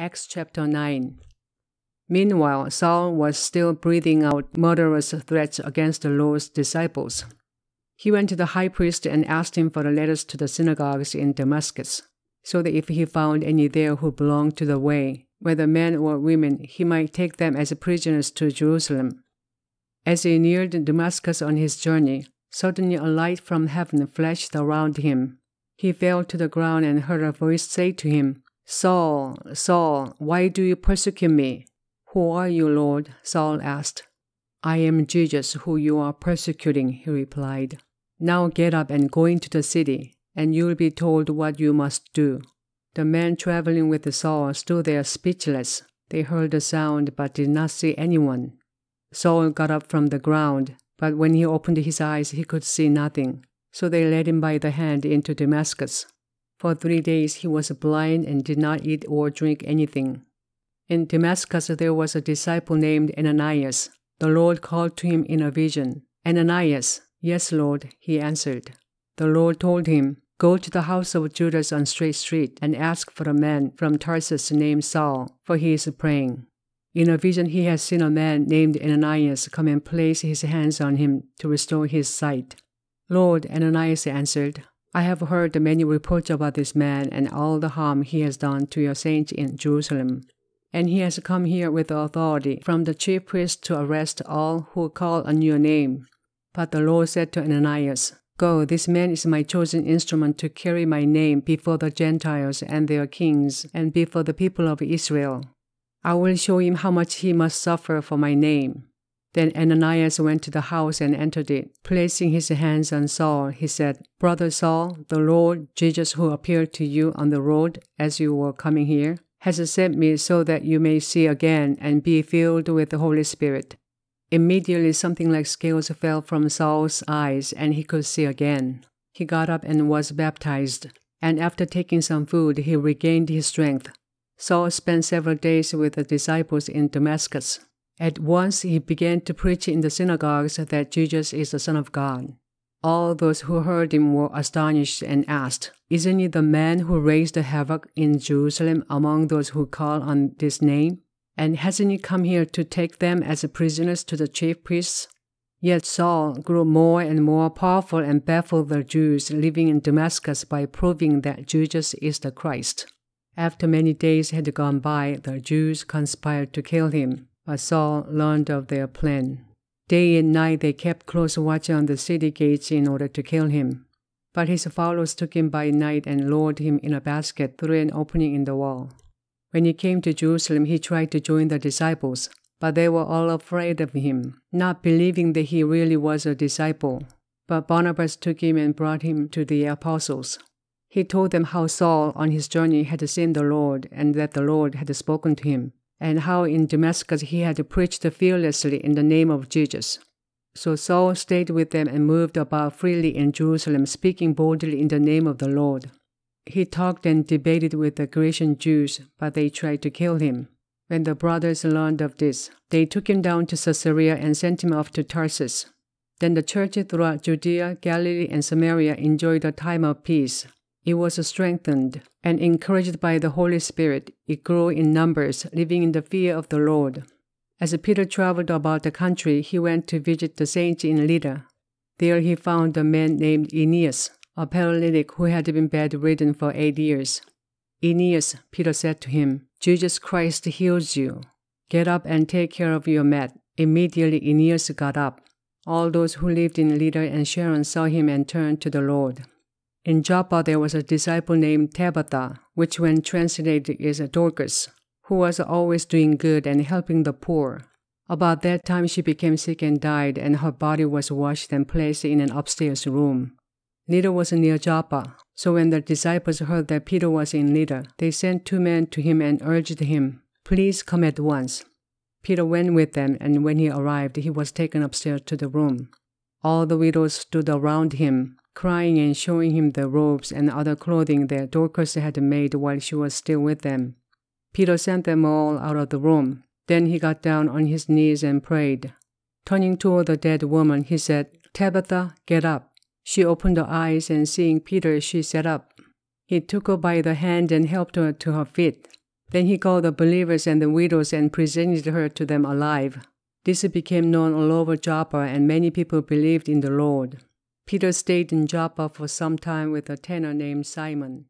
Acts chapter 9. Meanwhile, Saul was still breathing out murderous threats against the Lord's disciples. He went to the high priest and asked him for the letters to the synagogues in Damascus, so that if he found any there who belonged to the way, whether men or women, he might take them as prisoners to Jerusalem. As he neared Damascus on his journey, suddenly a light from heaven flashed around him. He fell to the ground and heard a voice say to him, Saul, Saul, why do you persecute me? Who are you, Lord? Saul asked. I am Jesus, who you are persecuting, he replied. Now get up and go into the city, and you'll be told what you must do. The men traveling with Saul stood there speechless. They heard the sound but did not see anyone. Saul got up from the ground, but when he opened his eyes, he could see nothing. So they led him by the hand into Damascus. For three days he was blind and did not eat or drink anything. In Damascus there was a disciple named Ananias. The Lord called to him in a vision, Ananias, yes, Lord, he answered. The Lord told him, Go to the house of Judas on Straight Street and ask for a man from Tarsus named Saul, for he is praying. In a vision, he has seen a man named Ananias come and place his hands on him to restore his sight. Lord, Ananias answered, I have heard many reports about this man and all the harm he has done to your saints in Jerusalem. And he has come here with authority from the chief priest to arrest all who call on your name. But the Lord said to Ananias, Go, this man is my chosen instrument to carry my name before the Gentiles and their kings, and before the people of Israel. I will show him how much he must suffer for my name. Then Ananias went to the house and entered it. Placing his hands on Saul, he said, Brother Saul, the Lord Jesus, who appeared to you on the road as you were coming here, has sent me so that you may see again and be filled with the Holy Spirit. Immediately, something like scales fell from Saul's eyes, and he could see again. He got up and was baptized, and after taking some food, he regained his strength. Saul spent several days with the disciples in Damascus. At once he began to preach in the synagogues that Jesus is the Son of God. All those who heard him were astonished and asked, Isn't he the man who raised the havoc in Jerusalem among those who call on this name? And hasn't he come here to take them as prisoners to the chief priests? Yet Saul grew more and more powerful and baffled the Jews living in Damascus by proving that Jesus is the Christ. After many days had gone by, the Jews conspired to kill him but Saul learned of their plan. Day and night they kept close watch on the city gates in order to kill him. But his followers took him by night and lowered him in a basket through an opening in the wall. When he came to Jerusalem, he tried to join the disciples, but they were all afraid of him, not believing that he really was a disciple. But Barnabas took him and brought him to the apostles. He told them how Saul on his journey had seen the Lord and that the Lord had spoken to him and how in Damascus he had preached fearlessly in the name of Jesus. So Saul stayed with them and moved about freely in Jerusalem, speaking boldly in the name of the Lord. He talked and debated with the Grecian Jews, but they tried to kill him. When the brothers learned of this, they took him down to Caesarea and sent him off to Tarsus. Then the church throughout Judea, Galilee, and Samaria enjoyed a time of peace. It was strengthened and encouraged by the Holy Spirit. It grew in numbers, living in the fear of the Lord. As Peter traveled about the country, he went to visit the saints in Lydda. There he found a man named Aeneas, a paralytic who had been bedridden for eight years. Aeneas, Peter said to him, Jesus Christ heals you. Get up and take care of your mat. Immediately Aeneas got up. All those who lived in Lydda and Sharon saw him and turned to the Lord. In Joppa, there was a disciple named Tabitha, which, when translated, is Dorcas, who was always doing good and helping the poor. About that time, she became sick and died, and her body was washed and placed in an upstairs room. Nida was near Joppa, so when the disciples heard that Peter was in Lydda, they sent two men to him and urged him, Please come at once. Peter went with them, and when he arrived, he was taken upstairs to the room. All the widows stood around him, crying and showing him the robes and other clothing that Dorcas had made while she was still with them. Peter sent them all out of the room. Then he got down on his knees and prayed. Turning toward the dead woman, he said, Tabitha, get up. She opened her eyes and seeing Peter, she sat up. He took her by the hand and helped her to her feet. Then he called the believers and the widows and presented her to them alive. This became known all over Joppa, and many people believed in the Lord. Peter stayed in Joppa for some time with a tenor named Simon.